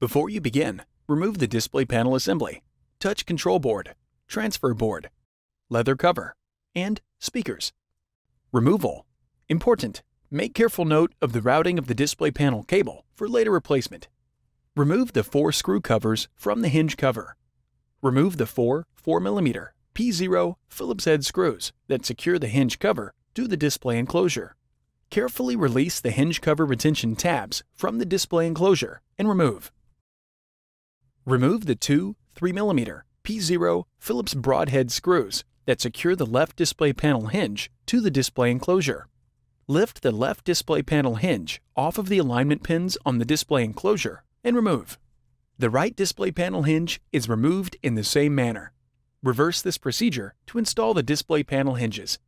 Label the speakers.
Speaker 1: Before you begin, remove the display panel assembly, touch
Speaker 2: control board, transfer board, leather cover, and speakers. Removal. Important. Make careful note of the routing of the display panel cable for later replacement. Remove the four screw covers from the hinge cover. Remove the four 4mm P0 Phillips head screws that secure the hinge cover to the display enclosure. Carefully release the hinge cover retention tabs from the display enclosure and remove. Remove the two 3mm P0 Phillips broadhead screws that secure the left display panel hinge to the display enclosure. Lift the left display panel hinge off of the alignment pins on the display enclosure and remove. The right display panel hinge is removed in the same
Speaker 1: manner. Reverse this procedure to install the display panel hinges